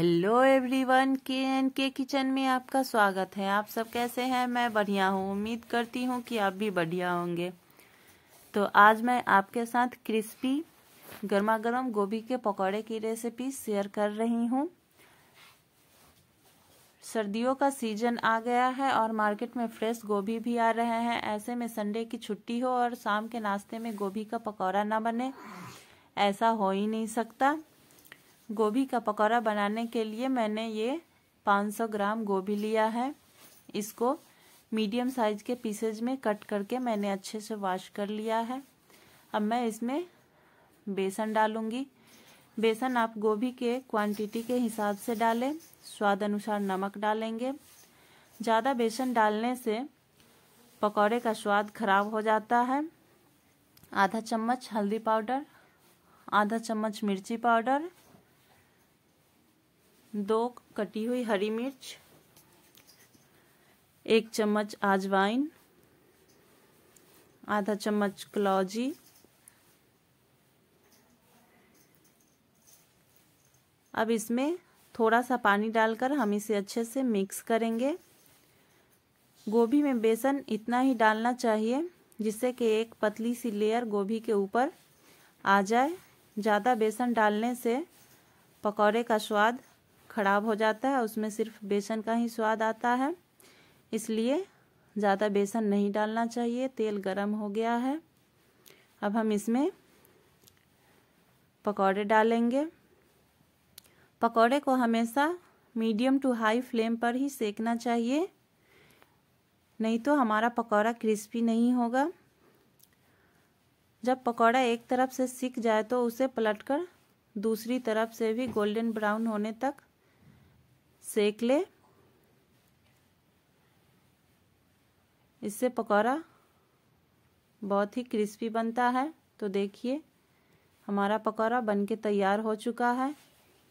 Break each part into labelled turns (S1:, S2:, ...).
S1: hello everyone K N K kitchen में आपका स्वागत है आप सब कैसे हैं मैं बढ़िया हूँ उम्मीद करती हूँ कि आप भी बढ़िया होंगे तो आज मैं आपके साथ क्रिस्पी गर्मा गर्म गोभी के पकौड़े की रेसिपी शेयर कर रही हूँ सर्दियों का सीजन आ गया है और मार्केट में फ्रेश गोभी भी आ रहे हैं ऐसे में संडे की छुट्टी हो और शाम के नाश्ते में गोभी का पकौड़ा ना बने ऐसा हो ही नहीं सकता गोभी का पकौड़ा बनाने के लिए मैंने ये 500 ग्राम गोभी लिया है इसको मीडियम साइज के पीसेज में कट करके मैंने अच्छे से वॉश कर लिया है अब मैं इसमें बेसन डालूँगी बेसन आप गोभी के क्वांटिटी के हिसाब से डालें स्वाद अनुसार नमक डालेंगे ज़्यादा बेसन डालने से पकौड़े का स्वाद खराब हो जाता है आधा चम्मच हल्दी पाउडर आधा चम्मच मिर्ची पाउडर दो कटी हुई हरी मिर्च एक चम्मच आजवाइन आधा चम्मच कलौजी अब इसमें थोड़ा सा पानी डालकर हम इसे अच्छे से मिक्स करेंगे गोभी में बेसन इतना ही डालना चाहिए जिससे कि एक पतली सी लेयर गोभी के ऊपर आ जाए ज़्यादा बेसन डालने से पकौड़े का स्वाद खराब हो जाता है उसमें सिर्फ बेसन का ही स्वाद आता है इसलिए ज़्यादा बेसन नहीं डालना चाहिए तेल गरम हो गया है अब हम इसमें पकौड़े डालेंगे पकौड़े को हमेशा मीडियम टू हाई फ्लेम पर ही सेकना चाहिए नहीं तो हमारा पकौड़ा क्रिस्पी नहीं होगा जब पकौड़ा एक तरफ से सीख जाए तो उसे पलटकर दूसरी तरफ से भी गोल्डन ब्राउन होने तक सेक ले इससे पकौड़ा बहुत ही क्रिस्पी बनता है तो देखिए हमारा पकौड़ा बन के तैयार हो चुका है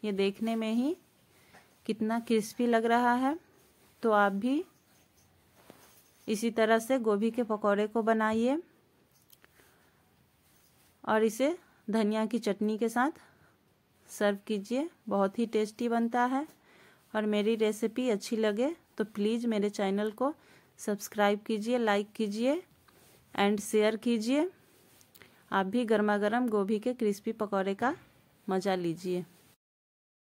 S1: ये देखने में ही कितना क्रिस्पी लग रहा है तो आप भी इसी तरह से गोभी के पकौड़े को बनाइए और इसे धनिया की चटनी के साथ सर्व कीजिए बहुत ही टेस्टी बनता है और मेरी रेसिपी अच्छी लगे तो प्लीज़ मेरे चैनल को सब्सक्राइब कीजिए लाइक कीजिए एंड शेयर कीजिए आप भी गर्मा गर्म गोभी के क्रिस्पी पकौड़े का मज़ा लीजिए